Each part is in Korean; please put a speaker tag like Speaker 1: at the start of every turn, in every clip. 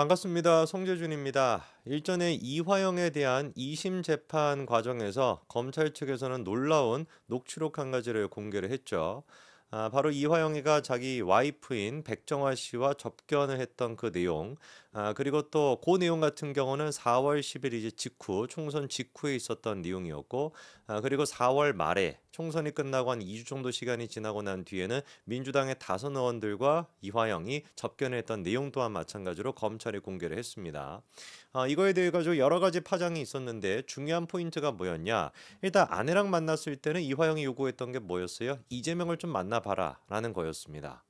Speaker 1: 반갑습니다. 송재준입니다. 일전에 이화영에 대한 2심 재판 과정에서 검찰 측에서는 놀라운 녹취록 한 가지를 공개를 했죠. 아, 바로 이화영이가 자기 와이프인 백정화 씨와 접견을 했던 그 내용, 아, 그리고 또 그 내용 같은 경우는 4월 10일 이제 직후 총선 직후에 있었던 내용이었고 아, 그리고 4월 말에 총선이 끝나고 한 2주 정도 시간이 지나고 난 뒤에는 민주당의 다섯 의원들과 이화영이 접견했던 내용 또한 마찬가지로 검찰에 공개를 했습니다. 아, 이거에 대해 가지고 여러 가지 파장이 있었는데 중요한 포인트가 뭐였냐? 일단 아내랑 만났을 때는 이화영이 요구했던 게 뭐였어요? 이재명을 좀 만나봐라라는 거였습니다.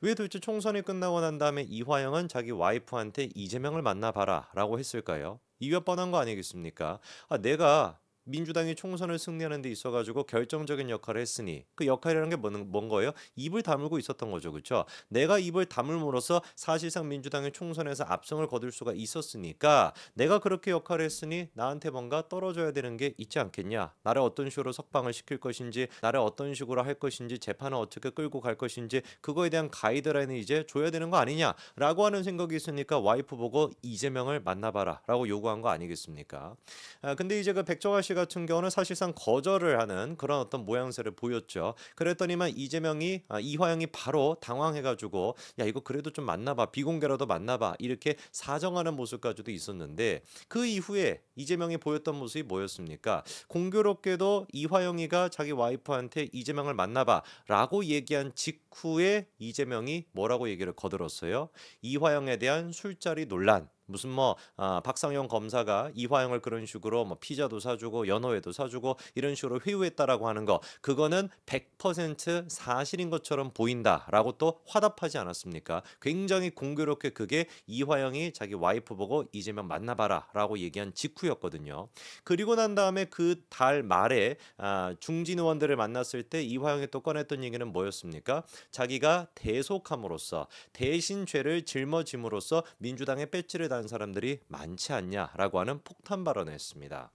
Speaker 1: 왜 도대체 총선이 끝나고 난 다음에 이화영은 자기 와이프한테 이재명을 만나봐라 라고 했을까요? 이가 뻔한 거 아니겠습니까? 아, 내가 민주당이 총선을 승리하는 데 있어 가지고 결정적인 역할을 했으니 그 역할이라는 게 뭔, 뭔 거예요? 입을 다물고 있었던 거죠. 그렇죠? 내가 입을 다물므로써 사실상 민주당이 총선에서 압승을 거둘 수가 있었으니까 내가 그렇게 역할을 했으니 나한테 뭔가 떨어져야 되는 게 있지 않겠냐? 나를 어떤 식으로 석방을 시킬 것인지 나를 어떤 식으로 할 것인지 재판을 어떻게 끌고 갈 것인지 그거에 대한 가이드라인을 이제 줘야 되는 거 아니냐라고 하는 생각이 있으니까 와이프 보고 이재명을 만나봐라라고 요구한 거 아니겠습니까? 아, 근데 이제 그 백정아 씨씨 같은 경우는 사실상 거절을 하는 그런 어떤 모양새를 보였죠. 그랬더니만 이재명이 아, 이화영이 바로 당황해가지고 야 이거 그래도 좀 만나봐 비공개라도 만나봐 이렇게 사정하는 모습까지도 있었는데 그 이후에 이재명이 보였던 모습이 뭐였습니까? 공교롭게도 이화영이가 자기 와이프한테 이재명을 만나봐라고 얘기한 직후에 이재명이 뭐라고 얘기를 거들었어요? 이화영에 대한 술자리 논란. 무슨 뭐 아, 박상용 검사가 이화영을 그런 식으로 뭐 피자도 사주고 연어회도 사주고 이런 식으로 회유했다라고 하는 거 그거는 100% 사실인 것처럼 보인다라고 또 화답하지 않았습니까? 굉장히 공교롭게 그게 이화영이 자기 와이프 보고 이재명 만나봐라라고 얘기한 직후였거든요. 그리고 난 다음에 그 달 말에 아, 중진 의원들을 만났을 때 이화영이 또 꺼냈던 얘기는 뭐였습니까? 자기가 대속함으로써 대신 죄를 짊어짐으로써 민주당의 배지를 단 투표한 사람들이 많지 않냐라고 하는 폭탄 발언을 했습니다.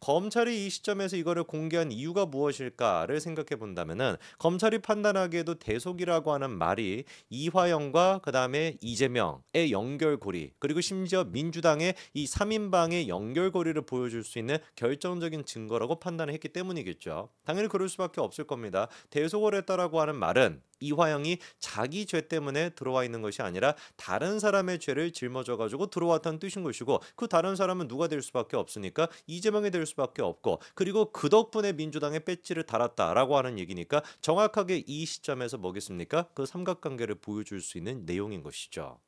Speaker 1: 검찰이 이 시점에서 이거를 공개한 이유가 무엇일까를 생각해 본다면은 검찰이 판단하기에도 대속이라고 하는 말이 이화영과 그다음에 이재명의 연결고리 그리고 심지어 민주당의 이 3인방의 연결고리를 보여줄 수 있는 결정적인 증거라고 판단을 했기 때문이겠죠. 당연히 그럴 수밖에 없을 겁니다. 대속을 했다라고 하는 말은 이화영이 자기 죄 때문에 들어와 있는 것이 아니라 다른 사람의 죄를 짊어져 가지고 들어왔다는 뜻인 것이고 그 다른 사람은 누가 될 수밖에 없으니까 이재명이 될 수밖에 없고 그리고 그 덕분에 민주당의 배지를 달았다라고 하는 얘기니까 정확하게 이 시점에서 뭐겠습니까? 그 삼각관계를 보여줄 수 있는 내용인 것이죠.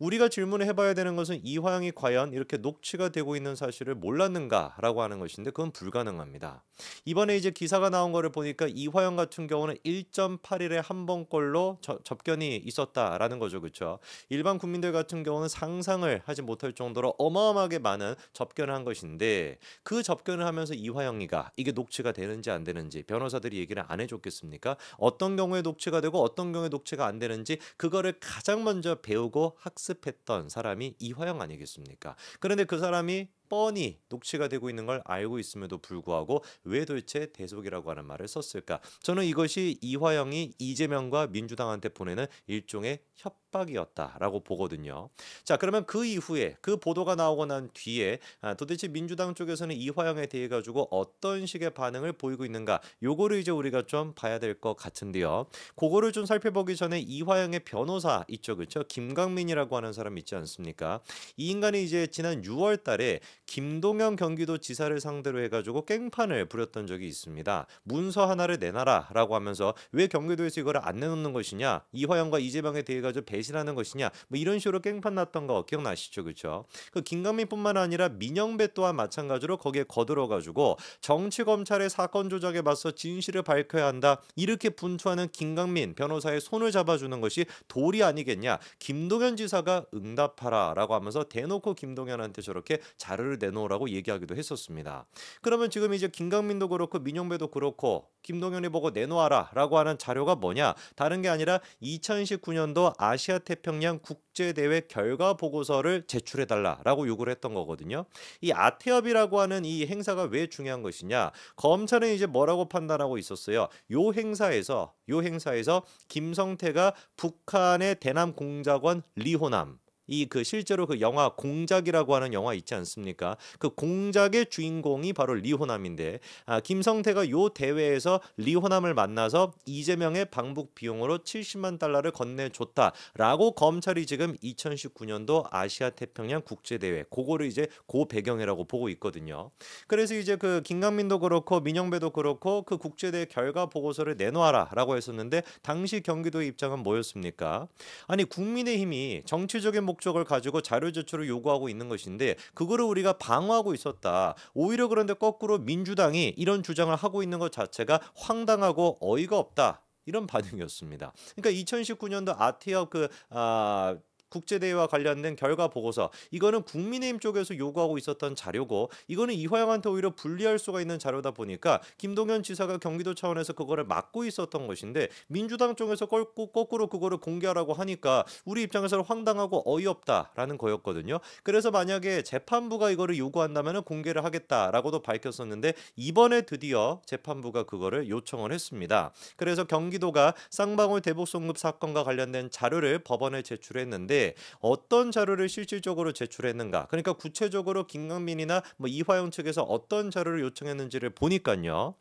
Speaker 1: 우리가 질문을 해봐야 되는 것은 이화영이 과연 이렇게 녹취가 되고 있는 사실을 몰랐는가라고 하는 것인데 그건 불가능합니다. 이번에 이제 기사가 나온 거를 보니까 이화영 같은 경우는 1.8일에 한 번꼴로 접견이 있었다라는 거죠, 그렇죠? 일반 국민들 같은 경우는 상상을 하지 못할 정도로 어마어마하게 많은 접견을 한 것인데 그 접견을 하면서 이화영이가 이게 녹취가 되는지 안 되는지 변호사들이 얘기를 안 해줬겠습니까? 어떤 경우에 녹취가 되고 어떤 경우에 녹취가 안 되는지 그거를 가장 먼저 배우고 학습 학습했던 사람이 이화영 아니겠습니까? 그런데 그 사람이 뻔히 녹취가 되고 있는 걸 알고 있음에도 불구하고 왜 도대체 대속이라고 하는 말을 썼을까? 저는 이것이 이화영이 이재명과 민주당한테 보내는 일종의 협박이었다라고 보거든요. 자, 그러면 그 이후에 그 보도가 나오고 난 뒤에 아, 도대체 민주당 쪽에서는 이화영에 대해 가지고 어떤 식의 반응을 보이고 있는가? 요거를 이제 우리가 좀 봐야 될 것 같은데요. 그거를 좀 살펴보기 전에 이화영의 변호사 있죠, 그렇죠? 김강민이라고 하는 사람 있지 않습니까? 이 인간이 이제 지난 6월달에 김동연 경기도지사를 상대로 해가지고 깽판을 부렸던 적이 있습니다. 문서 하나를 내놔라라고 하면서 왜 경기도에서 이걸 안 내놓는 것이냐, 이화영과 이재명에 대해 가지고 배신하는 것이냐, 뭐 이런 식으로 깽판 났던 거 기억나시죠, 그쵸그 김강민뿐만 아니라 민영배 또한 마찬가지로 거기에 거들어가지고 정치 검찰의 사건 조작에 맞서 진실을 밝혀야 한다 이렇게 분투하는 김강민 변호사의 손을 잡아주는 것이 도리 아니겠냐? 김동연 지사가 응답하라라고 하면서 대놓고 김동연한테 저렇게 자료를 내놓으라고 얘기하기도 했었습니다. 그러면 지금 이제 김강민도 그렇고 민용배도 그렇고 김동현이 보고 내놓아라라고 하는 자료가 뭐냐? 다른 게 아니라 2019년도 아시아 태평양 국제 대회 결과 보고서를 제출해 달라라고 요구를 했던 거거든요. 이 아태협이라고 하는 이 행사가 왜 중요한 것이냐? 검찰은 이제 뭐라고 판단하고 있었어요? 요 행사에서 요 행사에서 김성태가 북한의 대남 공작원 리호남 이그 실제로 그 영화 공작이라고 하는 영화 있지 않습니까? 그 공작의 주인공이 바로 리호남인데 아, 김성태가 요 대회에서 리호남을 만나서 이재명의 방북 비용으로 70만 달러를 건네줬다라고 검찰이 지금 2019년도 아시아 태평양 국제 대회 그거를 이제 고 배경이라고 보고 있거든요. 그래서 이제 그 김강민도 그렇고 민영배도 그렇고 그 국제 대회 결과 보고서를 내놓아라라고 했었는데 당시 경기도의 입장은 뭐였습니까? 아니 국민의힘이 정치적인 목 목적을 가지고 자료 제출을 요구하고 있는 것인데 그거를 우리가 방어하고 있었다. 오히려 그런데 거꾸로 민주당이 이런 주장을 하고 있는 것 자체가 황당하고 어이가 없다. 이런 반응이었습니다. 그러니까 2019년도 아티어 그 아, 국제대회와 관련된 결과 보고서 이거는 국민의힘 쪽에서 요구하고 있었던 자료고 이거는 이화영한테 오히려 불리할 수가 있는 자료다 보니까 김동연 지사가 경기도 차원에서 그거를 막고 있었던 것인데 민주당 쪽에서 꼴꾸, 거꾸로 그거를 공개하라고 하니까 우리 입장에서는 황당하고 어이없다라는 거였거든요. 그래서 만약에 재판부가 이거를 요구한다면 공개를 하겠다라고도 밝혔었는데 이번에 드디어 재판부가 그거를 요청을 했습니다. 그래서 경기도가 쌍방울 대북송금 사건과 관련된 자료를 법원에 제출했는데 어떤 자료를 실질적으로 제출했는가 그러니까 구체적으로 김강민이나 뭐 이화영 측에서 어떤 자료를 요청했는지를 보니까요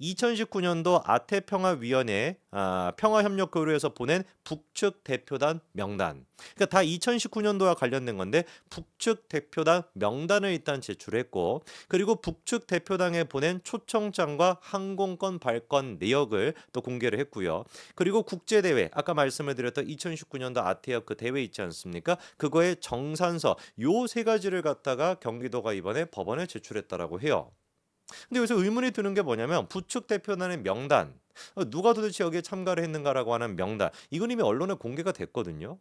Speaker 1: 2019년도 아태평화위원회 아, 평화협력교류에서 보낸 북측 대표단 명단. 그러니까 다 2019년도와 관련된 건데 북측 대표단 명단을 일단 제출했고 그리고 북측 대표단에 보낸 초청장과 항공권 발권 내역을 또 공개를 했고요. 그리고 국제대회 아까 말씀을 드렸던 2019년도 아태역그 대회 있지 않습니까? 그거의 정산서 요 세 가지를 갖다가 경기도가 이번에 법원에 제출했다라고 해요. 근데 여기서 의문이 드는 게 뭐냐면 부측 대표단의 명단 어, 누가 도대체 여기에 참가를 했는가라고 하는 명단 이건 이미 언론에 공개가 됐거든요.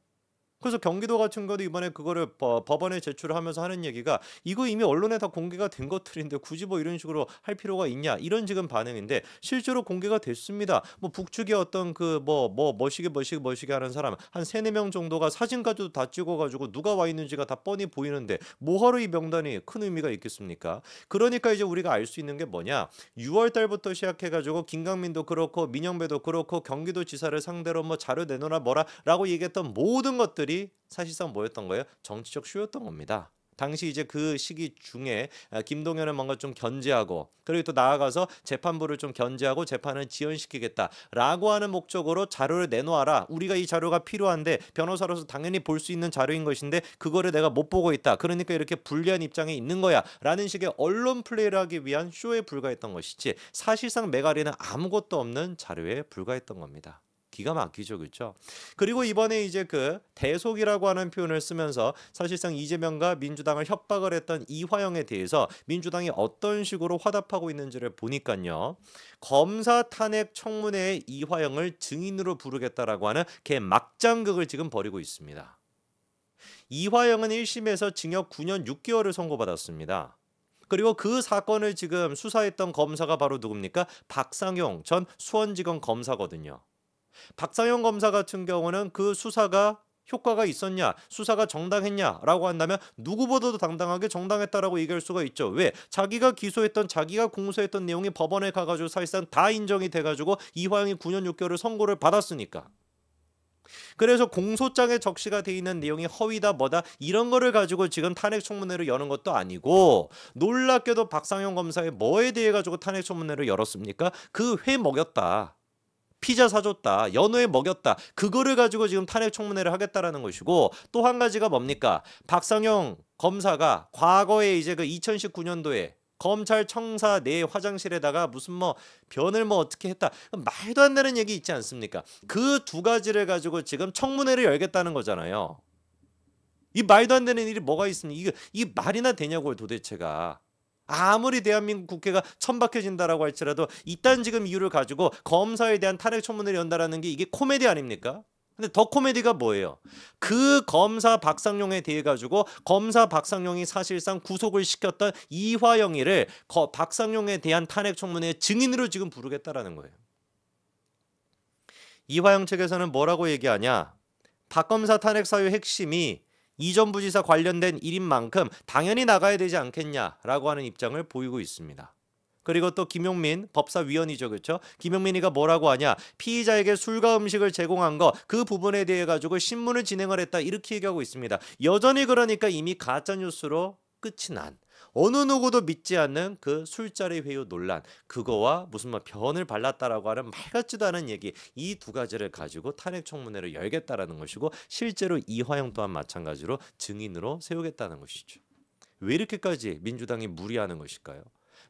Speaker 1: 그래서 경기도 같은 것도 이번에 그거를 법원에 제출하면서 하는 얘기가 이거 이미 언론에 다 공개가 된 것들인데 굳이 뭐 이런 식으로 할 필요가 있냐 이런 지금 반응인데 실제로 공개가 됐습니다. 뭐 북측의 어떤 그 뭐 뭐 멋이게 멋이게 멋이게 하는 사람 한 세네 명 정도가 사진까지도 다 찍어가지고 누가 와 있는지가 다 뻔히 보이는데 뭐하러 이 명단이 큰 의미가 있겠습니까? 그러니까 이제 우리가 알 수 있는 게 뭐냐 6월 달부터 시작해가지고 김강민도 그렇고 민영배도 그렇고 경기도지사를 상대로 뭐 자료 내놓나 뭐라라고 얘기했던 모든 것들이 시절이 사실상 뭐였던 거예요? 정치적 쇼였던 겁니다. 당시 이제 그 시기 중에 아, 김동연은 뭔가 좀 견제하고 그리고 또 나아가서 재판부를 좀 견제하고 재판을 지연시키겠다라고 하는 목적으로 자료를 내놓아라. 우리가 이 자료가 필요한데 변호사로서 당연히 볼 수 있는 자료인 것인데 그거를 내가 못 보고 있다. 그러니까 이렇게 불리한 입장에 있는 거야라는 식의 언론 플레이를 하기 위한 쇼에 불과했던 것이지 사실상 메가리는 아무것도 없는 자료에 불과했던 겁니다. 기가 막히죠, 그렇죠? 그리고 이번에 이제 그 대속이라고 하는 표현을 쓰면서 사실상 이재명과 민주당을 협박을 했던 이화영에 대해서 민주당이 어떤 식으로 화답하고 있는지를 보니까요. 검사 탄핵 청문회에 이화영을 증인으로 부르겠다라고 하는 개 막장극을 지금 벌이고 있습니다. 이화영은 1심에서 징역 9년 6개월을 선고받았습니다. 그리고 그 사건을 지금 수사했던 검사가 바로 누굽니까? 박상용 전 수원지검 검사거든요. 박상영 검사 같은 경우는 그 수사가 효과가 있었냐 수사가 정당했냐라고 한다면 누구보다도 당당하게 정당했다라고 얘기할 수가 있죠 왜 자기가 기소했던 자기가 공소했던 내용이 법원에 가가지고 사실상 다 인정이 돼가지고 이화영이 9년 6개월을 선고를 받았으니까 그래서 공소장에 적시가 돼 있는 내용이 허위다 뭐다 이런 거를 가지고 지금 탄핵 청문회를 여는 것도 아니고 놀랍게도 박상현 검사의 뭐에 대해 가지고 탄핵 청문회를 열었습니까 그 회 먹였다 피자 사줬다, 연우에 먹였다, 그거를 가지고 지금 탄핵 청문회를 하겠다라는 것이고 또 한 가지가 뭡니까? 박상영 검사가 과거에 이제 그 2019년도에 검찰청사 내 화장실에다가 무슨 뭐 변을 뭐 어떻게 했다 말도 안 되는 얘기 있지 않습니까? 그 두 가지를 가지고 지금 청문회를 열겠다는 거잖아요. 이 말도 안 되는 일이 뭐가 있습니까? 이게 이 말이나 되냐고요 도대체가. 아무리 대한민국 국회가 천박해진다라고 할지라도 이딴 지금 이유를 가지고 검사에 대한 탄핵 청문회를 연다라는 게 이게 코미디 아닙니까? 근데 더 코미디가 뭐예요? 그 검사 박상용에 대해 가지고 검사 박상용이 사실상 구속을 시켰던 이화영이를 거, 박상용에 대한 탄핵 청문회 증인으로 지금 부르겠다라는 거예요. 이화영 측에서는 뭐라고 얘기하냐? 박 검사 탄핵 사유 핵심이 이전 부지사 관련된 일인 만큼 당연히 나가야 되지 않겠냐라고 하는 입장을 보이고 있습니다. 그리고 또 김용민 법사위원이죠 그렇죠 김용민이가 뭐라고 하냐 피의자에게 술과 음식을 제공한 거 그 부분에 대해 가지고 신문을 진행을 했다 이렇게 얘기하고 있습니다 여전히 그러니까 이미 가짜뉴스로 끝이 난 어느 누구도 믿지 않는 그 술자리 회유 논란 그거와 무슨 막 변을 발랐다라고 하는 말 같지도 않은 얘기 이 두 가지를 가지고 탄핵 청문회를 열겠다라는 것이고 실제로 이화영 또한 마찬가지로 증인으로 세우겠다는 것이죠. 왜 이렇게까지 민주당이 무리하는 것일까요?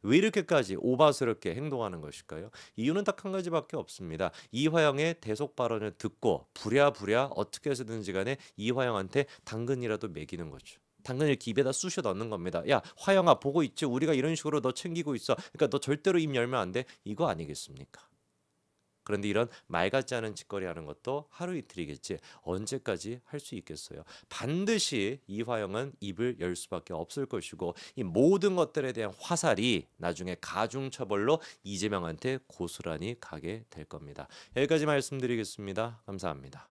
Speaker 1: 왜 이렇게까지 오바스럽게 행동하는 것일까요? 이유는 딱 한 가지밖에 없습니다. 이화영의 대속 발언을 듣고 부랴부랴 어떻게 해서든지 간에 이화영한테 당근이라도 매기는 거죠. 당근을 입에다 쑤셔 넣는 겁니다. 야 화영아 보고 있지? 우리가 이런 식으로 너 챙기고 있어. 그러니까 너 절대로 입 열면 안 돼. 이거 아니겠습니까? 그런데 이런 말 같지 않은 짓거리 하는 것도 하루 이틀이겠지 언제까지 할 수 있겠어요 반드시 이화영은 입을 열 수밖에 없을 것이고 이 모든 것들에 대한 화살이 나중에 가중처벌로 이재명한테 고스란히 가게 될 겁니다 여기까지 말씀드리겠습니다 감사합니다